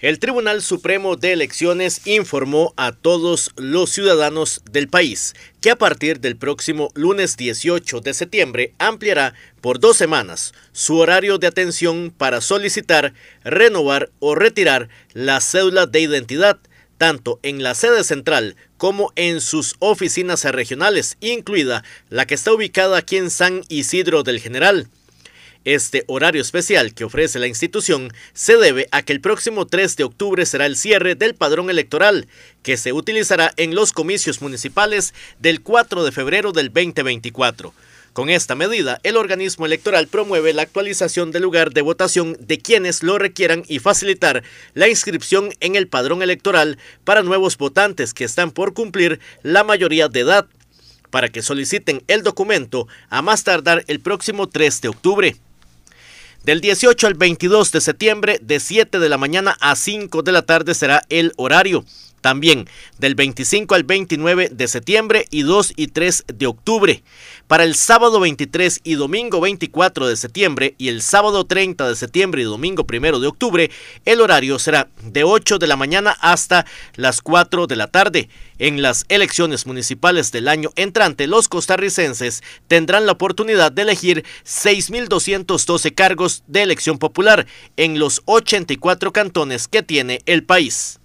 El Tribunal Supremo de Elecciones informó a todos los ciudadanos del país que a partir del próximo lunes 18 de septiembre ampliará por dos semanas su horario de atención para solicitar, renovar o retirar la cédula de identidad, tanto en la sede central como en sus oficinas regionales, incluida la que está ubicada aquí en San Isidro del General. Este horario especial que ofrece la institución se debe a que el próximo 3 de octubre será el cierre del padrón electoral, que se utilizará en los comicios municipales del 4 de febrero del 2024. Con esta medida, el organismo electoral promueve la actualización del lugar de votación de quienes lo requieran y facilitar la inscripción en el padrón electoral para nuevos votantes que están por cumplir la mayoría de edad, para que soliciten el documento a más tardar el próximo 3 de octubre. Del 18 al 22 de septiembre, de 7 de la mañana a 5 de la tarde será el horario también del 25 al 29 de septiembre y 2 y 3 de octubre. Para el sábado 23 y domingo 24 de septiembre y el sábado 30 de septiembre y domingo 1 de octubre, el horario será de 8 de la mañana hasta las 4 de la tarde. En las elecciones municipales del año entrante, los costarricenses tendrán la oportunidad de elegir 6.212 cargos de elección popular en los 84 cantones que tiene el país.